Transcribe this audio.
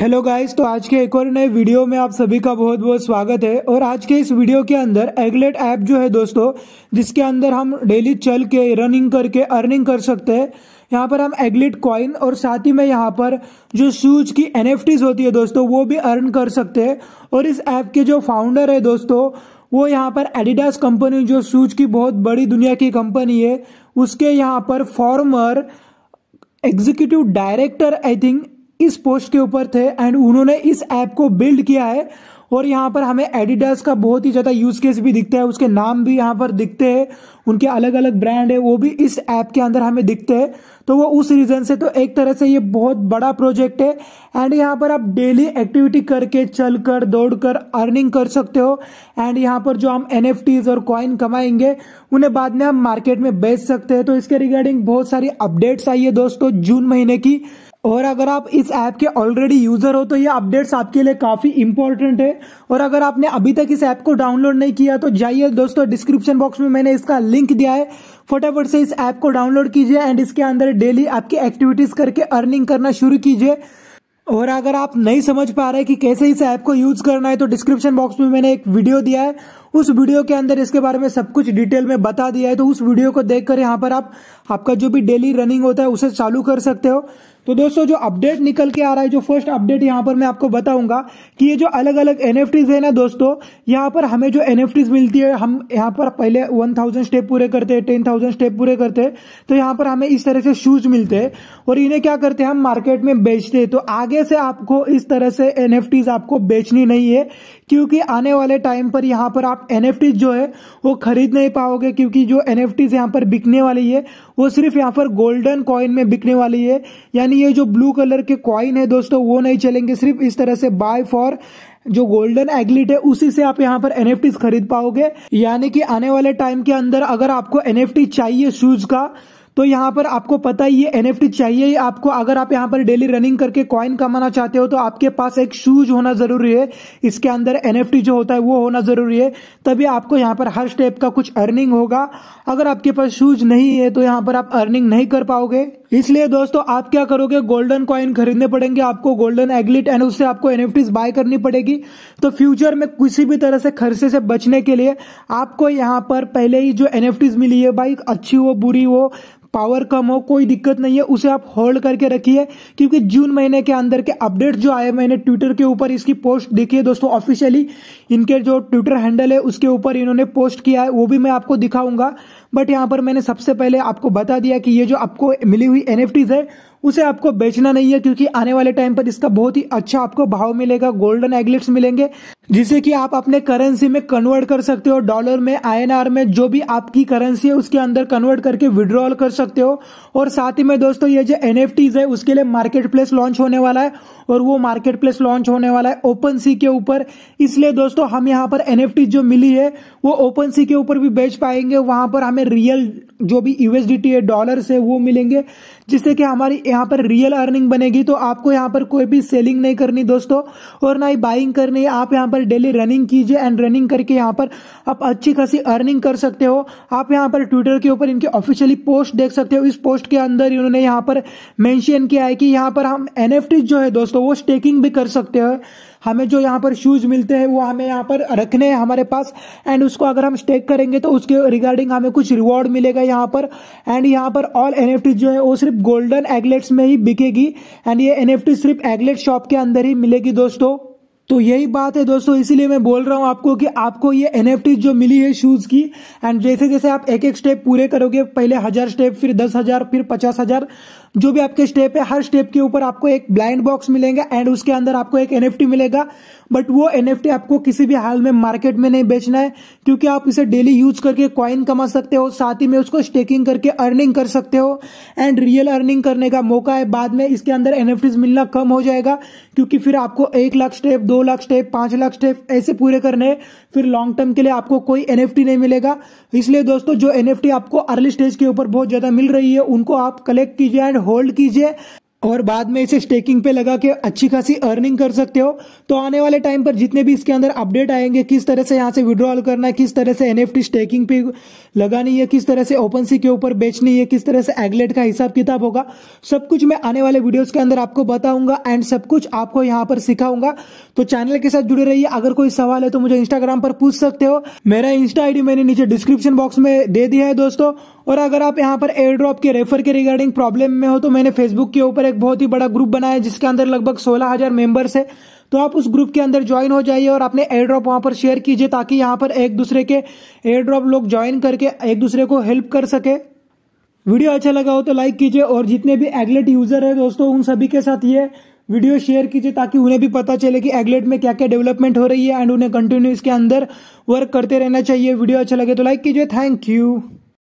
hello guys तो आज के एक और नए वीडियो में आप सभी का बहुत बहुत स्वागत है और आज के इस वीडियो के अंदर एगलेट ऐप जो है दोस्तों जिसके अंदर हम डेली चल के रनिंग करके अर्निंग कर सकते हैं यहाँ पर हम एगलेट कॉइन और साथ ही में यहाँ पर जो शूज की एन होती है दोस्तों वो भी अर्न कर सकते हैं और इस ऐप के जो फाउंडर है दोस्तों वो यहाँ पर एडिडास कंपनी जो शूज की बहुत बड़ी दुनिया की कंपनी है उसके यहाँ पर former executive director I think इस पोस्ट के ऊपर थे एंड उन्होंने इस ऐप को बिल्ड किया है और यहाँ पर हमें एडिडास का बहुत ही ज़्यादा यूज केस भी दिखता है उसके नाम भी यहाँ पर दिखते हैं उनके अलग अलग ब्रांड है वो भी इस ऐप के अंदर हमें दिखते हैं तो वो उस रीज़न से तो एक तरह से ये बहुत बड़ा प्रोजेक्ट है एंड यहाँ पर आप डेली एक्टिविटी करके चल कर दौड़ कर अर्निंग कर सकते हो एंड यहाँ पर जो हम एन और कॉइन कमाएंगे उन्हें बाद में हम मार्केट में बेच सकते हैं तो इसके रिगार्डिंग बहुत सारी अपडेट्स आई है दोस्तों जून महीने की और अगर आप इस ऐप के ऑलरेडी यूज़र हो तो ये अपडेट्स आपके लिए काफ़ी इंपॉर्टेंट है और अगर आपने अभी तक इस ऐप को डाउनलोड नहीं किया तो जाइए दोस्तों डिस्क्रिप्शन बॉक्स में मैंने इसका लिंक दिया है फटाफट से इस ऐप को डाउनलोड कीजिए एंड इसके अंदर डेली आपकी एक्टिविटीज़ करके अर्निंग करना शुरू कीजिए और अगर आप नहीं समझ पा रहे कि कैसे इस ऐप को यूज़ करना है तो डिस्क्रिप्शन बॉक्स में मैंने एक वीडियो दिया है उस वीडियो के अंदर इसके बारे में सब कुछ डिटेल में बता दिया है तो उस वीडियो को देखकर यहाँ पर आप आपका जो भी डेली रनिंग होता है उसे चालू कर सकते हो तो दोस्तों जो अपडेट निकल के आ रहा है जो फर्स्ट अपडेट यहाँ पर मैं आपको बताऊंगा कि ये जो अलग अलग एन है ना दोस्तों यहाँ पर हमें जो एन मिलती है हम यहाँ पर पहले 1000 स्टेप पूरे करते हैं 10000 स्टेप पूरे करते हैं तो यहाँ पर हमें इस तरह से शूज मिलते हैं और इन्हें क्या करते हैं हम मार्केट में बेचते हैं तो आगे से आपको इस तरह से एन आपको बेचनी नहीं है क्योंकि आने वाले टाइम पर यहाँ पर आप एन जो है वो खरीद नहीं पाओगे क्योंकि जो एन एफ यहाँ पर बिकने वाली है वो सिर्फ यहाँ पर गोल्डन कॉइन में बिकने वाली है यानी ये जो ब्लू कलर के कॉइन है दोस्तों वो नहीं चलेंगे सिर्फ इस तरह से बाय फॉर जो गोल्डन एग्लिट है उसी से आप यहाँ पर एन खरीद पाओगे यानी कि आने वाले टाइम के अंदर अगर आपको एन चाहिए शूज का तो यहाँ पर आपको पता ही ये एन चाहिए आपको अगर आप यहाँ पर डेली रनिंग करके कॉइन कमाना चाहते हो तो आपके पास एक शूज होना जरूरी है इसके अंदर एन जो होता है वो होना जरूरी है तभी आपको यहाँ पर हर स्टेप का कुछ अर्निंग होगा अगर आपके पास शूज नहीं है तो यहाँ पर आप अर्निंग नहीं कर पाओगे इसलिए दोस्तों आप क्या करोगे गोल्डन कॉइन खरीदने पड़ेंगे आपको गोल्डन एग्लिट एंड उससे आपको एन बाय करनी पड़ेगी तो फ्यूचर में किसी भी तरह से खर्चे से बचने के लिए आपको यहाँ पर पहले ही जो एन मिली है बाइक अच्छी हो बुरी हो पावर कम हो कोई दिक्कत नहीं है उसे आप होल्ड करके रखिए क्योंकि जून महीने के अंदर के अपडेट जो आए मैंने ट्विटर के ऊपर इसकी पोस्ट देखी है दोस्तों ऑफिशियली इनके जो ट्विटर हैंडल है उसके ऊपर इन्होंने पोस्ट किया है वो भी मैं आपको दिखाऊंगा बट यहाँ पर मैंने सबसे पहले आपको बता दिया कि ये जो आपको मिली हुई एन है उसे आपको बेचना नहीं है क्योंकि आने वाले टाइम पर इसका बहुत ही अच्छा आपको भाव मिलेगा गोल्डन एगलेट्स मिलेंगे जिसे कि आप अपने करेंसी में कन्वर्ट कर सकते हो डॉलर में आईएनआर में जो भी आपकी करेंसी है उसके अंदर कन्वर्ट करके विड्रॉल कर सकते हो और साथ ही में दोस्तों ये जो एनएफटीज है उसके लिए मार्केट प्लेस लॉन्च होने वाला है और वो मार्केट प्लेस लॉन्च होने वाला है ओपन सी के ऊपर इसलिए दोस्तों हम यहाँ पर एनएफटी जो मिली है वो ओपन सी के ऊपर भी बेच पाएंगे वहां पर हमें रियल जो भी यूएसडी है डॉलर है वो मिलेंगे जिससे कि हमारी यहाँ पर रियल अर्निंग बनेगी तो आपको यहाँ पर कोई भी सेलिंग नहीं करनी दोस्तों और ना ही बाइंग करनी आप यहाँ पर पर डेली रनिंग कीजिए एंड रनिंग करके यहाँ पर आप अच्छी खासी अर्निंग कर सकते हो आप यहाँ पर ट्विटर के ऊपर इनके ऑफिशियली पोस्ट देख सकते हो इस पोस्ट के अंदर इन्होंने यहाँ पर मेंशन किया है कि यहाँ पर हम एन जो है दोस्तों वो स्टेकिंग भी कर सकते हो हमें जो यहाँ पर शूज़ मिलते हैं वो हमें यहाँ पर रखने हैं हमारे पास एंड उसको अगर हम स्टेक करेंगे तो उसके रिगार्डिंग हमें कुछ रिवॉर्ड मिलेगा यहाँ पर एंड यहाँ पर ऑल एन जो है वो सिर्फ गोल्डन एगलेट्स में ही बिकेगी एंड ये एन सिर्फ एगलेट शॉप के अंदर ही मिलेगी दोस्तों तो यही बात है दोस्तों इसीलिए मैं बोल रहा हूं आपको कि आपको ये एन जो मिली है शूज की एंड जैसे जैसे आप एक एक स्टेप पूरे करोगे पहले हजार स्टेप फिर दस हजार फिर पचास हजार जो भी आपके स्टेप है हर स्टेप के ऊपर आपको एक ब्लाइंड बॉक्स मिलेगा एंड उसके अंदर आपको एक एनएफटी मिलेगा बट वो एनएफटी आपको किसी भी हाल में मार्केट में नहीं बेचना है क्योंकि आप इसे डेली यूज करके कॉइन कमा सकते हो साथ ही में उसको स्टेकिंग करके अर्निंग कर सकते हो एंड रियल अर्निंग करने का मौका है बाद में इसके अंदर एन मिलना कम हो जाएगा क्योंकि फिर आपको एक लाख स्टेप दो लाख स्टेप पांच लाख स्टेप ऐसे पूरे करने हैं फिर लॉन्ग टर्म के लिए आपको कोई एन नहीं मिलेगा इसलिए दोस्तों जो एन आपको अर्ली स्टेज के ऊपर बहुत ज्यादा मिल रही है उनको आप कलेक्ट कीजिए एंड होल्ड कीजिए और बाद में इसे स्टेकिंग पे लगा के अच्छी खासी अर्निंग कर सकते हो तो आने वाले टाइम पर जितने भी इसके अंदर अपडेट आएंगे किस तरह से यहाँ से विड्रॉल करना है किस तरह से एन स्टेकिंग पे लगानी है किस तरह से ओपन सी के ऊपर बेचनी है किस तरह से एगलेट का हिसाब किताब होगा सब कुछ मैं आने वाले वीडियोज के अंदर आपको बताऊंगा एंड सब कुछ आपको यहाँ पर सिखाऊंगा तो चैनल के साथ जुड़े रहिए अगर कोई सवाल है तो मुझे इंस्टाग्राम पर पूछ सकते हो मेरा इंस्टा आईडी मैंने नीचे डिस्क्रिप्शन बॉक्स में दे दिया है दोस्तों और अगर आप यहाँ पर एयर ड्रॉप के रेफर के रिगार्डिंग प्रॉब्लम में हो तो मैंने फेसबुक के ऊपर एक एक बहुत ही बड़ा ग्रुप बनाया जिसके अंदर लगभग सोलह हजार मेंबर्स है तो आप उस ग्रुप के अंदर ज्वाइन हो जाइए और अपने एयर ड्रॉप वहां पर शेयर कीजिए ताकि यहाँ पर एक दूसरे के एयर ड्रॉप लोग ज्वाइन करके एक दूसरे को हेल्प कर सके वीडियो अच्छा लगा हो तो लाइक कीजिए और जितने भी एगलेट यूजर है दोस्तों उन सभी के साथ ये वीडियो शेयर कीजिए ताकि उन्हें भी पता चले कि एगलेट में क्या क्या डेवलपमेंट हो रही है एंड उन्हें कंटिन्यू इसके अंदर वर्क करते रहना चाहिए वीडियो अच्छा लगे तो लाइक कीजिए थैंक यू